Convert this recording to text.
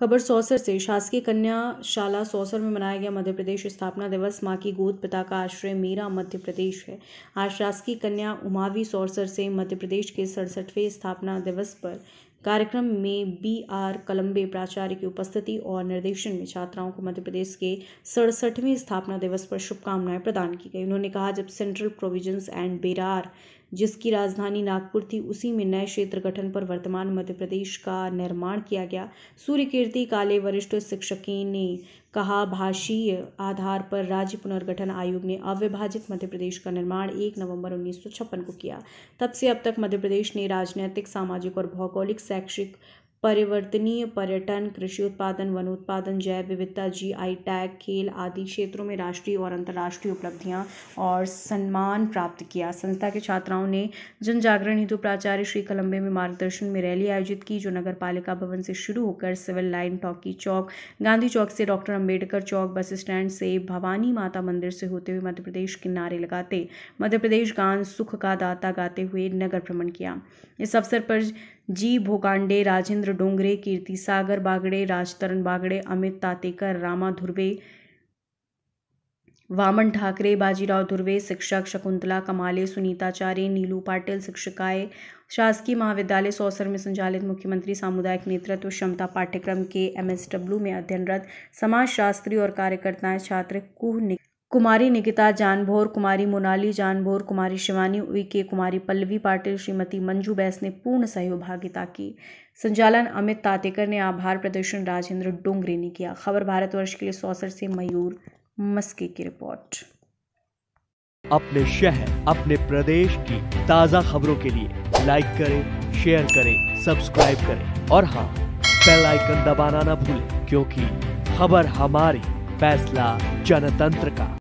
खबर सौसर से शासकीय कन्या शाला सौसर में मनाया गया मध्य प्रदेश स्थापना दिवस माँ की गोद पिता का आश्रय मेरा मध्य प्रदेश है आज शासकीय कन्या उमावी सौसर से मध्य प्रदेश के सड़सठवें स्थापना दिवस पर कार्यक्रम में बी आर कलम्बे प्राचार्य की उपस्थिति और निर्देशन में छात्राओं को मध्य प्रदेश के सड़सठवें स्थापना दिवस पर शुभकामनाएं प्रदान की गई उन्होंने कहा जब सेंट्रल प्रोविजन्स एंड बेरार जिसकी राजधानी नागपुर थी उसी में नए क्षेत्र गठन पर वर्तमान मध्य प्रदेश का निर्माण किया गया सूर्यकीर्ति काले वरिष्ठ शिक्षक ने कहा भाषीय आधार पर राज्य पुनर्गठन आयोग ने अविभाजित मध्य प्रदेश का निर्माण एक नवंबर उन्नीस को किया तब से अब तक मध्य प्रदेश ने राजनैतिक सामाजिक और भौगोलिक शैक्षिक परिवर्तनीय पर्यटन कृषि उत्पादन वन उत्पादन जैव विविधता जी आई टैग खेल आदि क्षेत्रों में राष्ट्रीय और अंतर्राष्ट्रीय उपलब्धियां और सम्मान प्राप्त किया संस्था के छात्राओं ने जन जागरण हेतु प्राचार्य श्री कलम्बे में मार्गदर्शन में रैली आयोजित की जो नगर पालिका भवन से शुरू होकर सिविल लाइन टॉकी चौक गांधी चौक से डॉक्टर अम्बेडकर चौक बस स्टैंड से भवानी माता मंदिर से होते हुए मध्य प्रदेश के नारे लगाते मध्य प्रदेश गान सुख का दाता गाते हुए नगर भ्रमण किया इस अवसर पर जी भोगांडे राजेंद्र रामचंद्र डोंगरे कीर्ति सागर बागड़े राजतरण बागड़े अमित तातेकर रामा धुर्वे वामन ठाकरे बाजीराव धुर्वे शिक्षक शकुंतला कमाले सुनीताचार्य नीलू पाटिल शिक्षिकाएं शासकीय महाविद्यालय सौसर में संचालित मुख्यमंत्री सामुदायिक नेतृत्व क्षमता पाठ्यक्रम के एमएसडब्ल्यू में अध्ययनरत समाजशास्त्री और कार्यकर्ताएं छात्र कुह कुमारी निकिता जानभोर कुमारी मोनाली जानभोर कुमारी शिवानी उइके कुमारी पल्लवी पाटिल श्रीमती मंजू बैस ने पूर्ण सहयोभागिता की संचालन अमित तातेकर ने आभार प्रदर्शन राजेंद्र डोंगरे ने किया खबर भारतवर्ष के लिए सौसर से मयूर मस्के की रिपोर्ट अपने शहर अपने प्रदेश की ताज़ा खबरों के लिए लाइक करें शेयर करें सब्सक्राइब करें और हाँ बेलाइकन आइकन दबाना ना भूलें क्योंकि खबर हमारी फैसला जनतंत्र का